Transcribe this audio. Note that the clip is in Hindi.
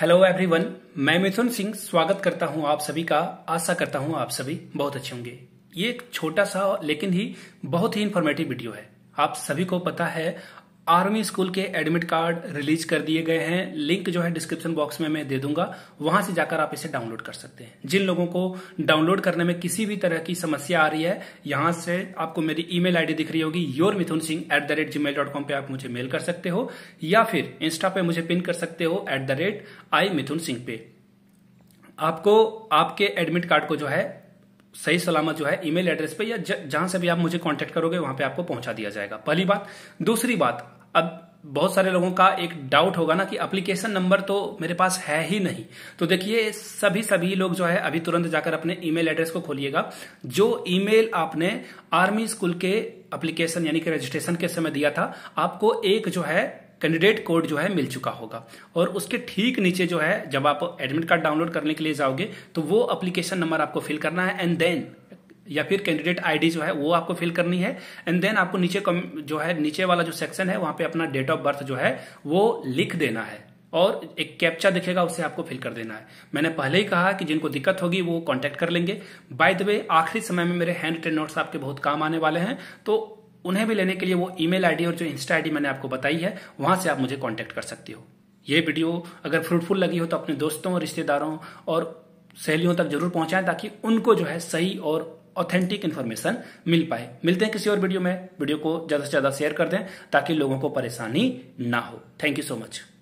हेलो एवरीवन मैं मिथुन सिंह स्वागत करता हूं आप सभी का आशा करता हूं आप सभी बहुत अच्छे होंगे ये एक छोटा सा लेकिन ही बहुत ही इन्फॉर्मेटिव वीडियो है आप सभी को पता है आर्मी स्कूल के एडमिट कार्ड रिलीज कर दिए गए हैं लिंक जो है डिस्क्रिप्शन बॉक्स में मैं दे दूंगा वहां से जाकर आप इसे डाउनलोड कर सकते हैं जिन लोगों को डाउनलोड करने में किसी भी तरह की समस्या आ रही है यहां से आपको मेरी ईमेल आईडी दिख रही होगी your Mithun Singh at the rate Gmail dot com पर आप मुझे मेल कर सकते हो या फिर इंस्टा पे मुझे पिन कर सकते हो at the rate I Mithun Singh पे आपको आपके एडमिट कार्ड को जो है सही सलामत जो है ईमेल एड्रेस पे या जहां से भी आप मुझे कांटेक्ट करोगे वहां पे आपको पहुंचा दिया जाएगा पहली बात दूसरी बात अब बहुत सारे लोगों का एक डाउट होगा ना कि एप्लीकेशन नंबर तो मेरे पास है ही नहीं तो देखिए सभी सभी लोग जो है अभी तुरंत जाकर अपने ईमेल एड्रेस को खोलिएगा जो ईमेल आपने आर्मी स्कूल के एप्लीकेशन यानी कि रजिस्ट्रेशन के समय दिया था आपको एक जो है कैंडिडेट कोड जो है मिल चुका होगा और उसके ठीक नीचे जो है जब आप एडमिट कार्ड डाउनलोड करने के लिए जाओगे तो वो एप्लीकेशन नंबर आपको फिल करना है एंड देन या फिर कैंडिडेट आईडी जो है वो आपको फिल करनी है एंड देन आपको नीचे कम जो है नीचे वाला जो सेक्शन है वहां पे अपना डेट ऑफ बर्थ जो है वो लिख देना है और एक कैप्चा दिखेगा उसे आपको फिल कर देना है मैंने पहले ही कहा कि जिनको दिक्कत होगी वो कांटेक्ट कर लेंगे बाय द वे आखिरी समय में मेरे हैंड रिटेन नोट्स आपके बहुत काम आने वाले हैं तो उन्हें भी लेने के लिए वो ईमेल आईडी और जो इंस्टा आईडी मैंने आपको बताई है वहां से आप मुझे कॉन्टेक्ट कर सकती हो ये वीडियो अगर फ्रूटफुल लगी हो तो अपने दोस्तों रिश्तेदारों और सहेलियों तक जरूर पहुंचाएं ताकि उनको जो है सही और ऑथेंटिक इन्फॉर्मेशन मिल पाए मिलते हैं किसी और वीडियो में वीडियो को ज्यादा से ज्यादा शेयर कर दें ताकि लोगों को परेशानी ना हो थैंक यू सो मच